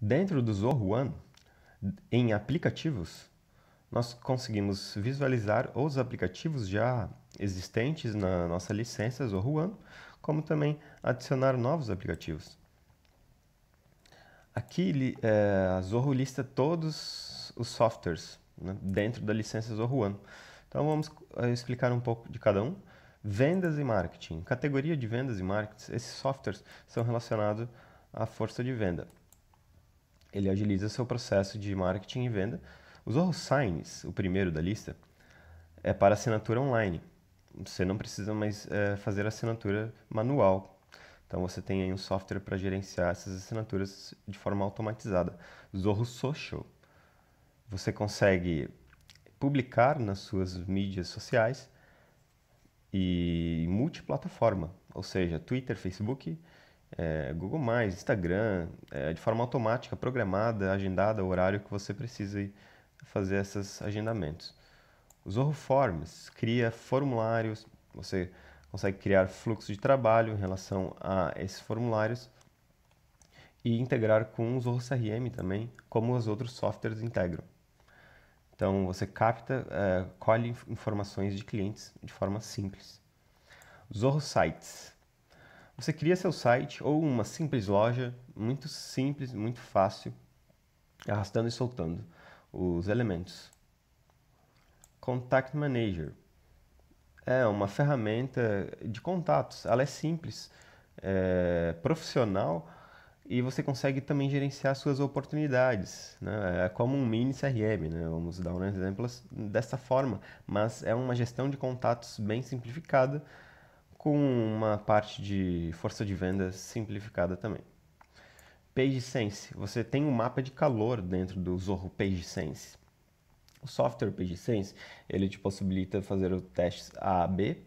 Dentro do Zorro One, em aplicativos, nós conseguimos visualizar os aplicativos já existentes na nossa licença Zorro One, como também adicionar novos aplicativos. Aqui é, a Zorro lista todos os softwares né, dentro da licença Zorro One. Então vamos é, explicar um pouco de cada um. Vendas e marketing. Categoria de vendas e marketing, esses softwares são relacionados à força de venda ele agiliza seu processo de marketing e venda. O Zorro Signs, o primeiro da lista, é para assinatura online. Você não precisa mais é, fazer assinatura manual. Então você tem aí um software para gerenciar essas assinaturas de forma automatizada. Zorro Social. Você consegue publicar nas suas mídias sociais e multiplataforma, ou seja, Twitter, Facebook, é, Google+, Instagram, é, de forma automática, programada, agendada, o horário que você precisa fazer esses agendamentos. O Zorro Forms cria formulários, você consegue criar fluxo de trabalho em relação a esses formulários e integrar com o Zorro CRM também, como os outros softwares integram. Então você capta, é, colhe informações de clientes de forma simples. Zorro Sites você cria seu site ou uma simples loja, muito simples, muito fácil, arrastando e soltando os elementos. Contact Manager é uma ferramenta de contatos. Ela é simples, é profissional e você consegue também gerenciar suas oportunidades. Né? É como um mini CRM, né? vamos dar um exemplo dessa forma, mas é uma gestão de contatos bem simplificada com uma parte de força de venda simplificada também. PageSense, você tem um mapa de calor dentro do Zorro PageSense. O software PageSense, ele te possibilita fazer os testes A/B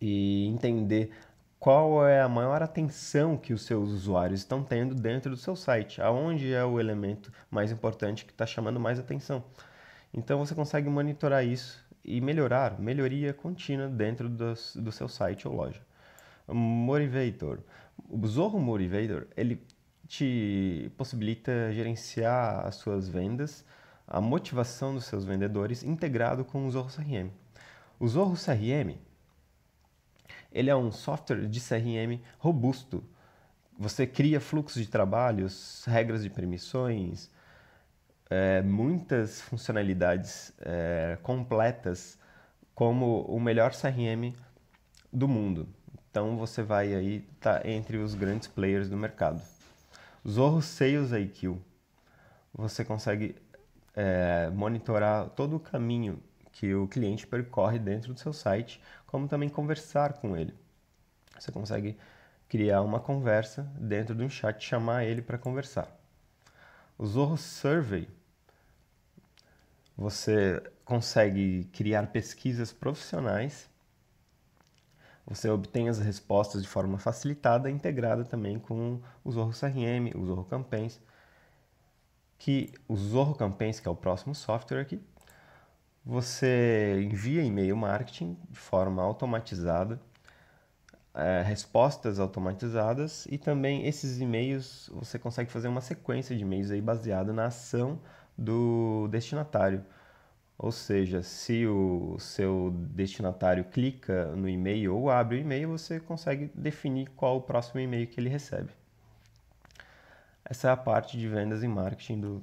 e entender qual é a maior atenção que os seus usuários estão tendo dentro do seu site, aonde é o elemento mais importante que está chamando mais atenção. Então você consegue monitorar isso e melhorar, melhoria contínua dentro do do seu site ou loja. Motivator. O Zorro Motivator, ele te possibilita gerenciar as suas vendas, a motivação dos seus vendedores integrado com o Zorro CRM. O Zorro CRM, ele é um software de CRM robusto. Você cria fluxos de trabalhos, regras de permissões, é, muitas funcionalidades é, completas como o melhor CRM do mundo. Então você vai aí tá entre os grandes players do mercado. Zorro Sales IQ, você consegue é, monitorar todo o caminho que o cliente percorre dentro do seu site, como também conversar com ele. Você consegue criar uma conversa dentro de um chat, chamar ele para conversar. O Zorro Survey você consegue criar pesquisas profissionais, você obtém as respostas de forma facilitada, integrada também com o Zorro CRM, o Zorro Campaigns, que o Zorro Campaigns, que é o próximo software aqui, você envia e-mail marketing de forma automatizada, é, respostas automatizadas e também esses e-mails você consegue fazer uma sequência de e-mails aí baseada na ação do destinatário. Ou seja, se o seu destinatário clica no e-mail ou abre o e-mail, você consegue definir qual o próximo e-mail que ele recebe. Essa é a parte de vendas e marketing do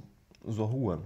Zorro One.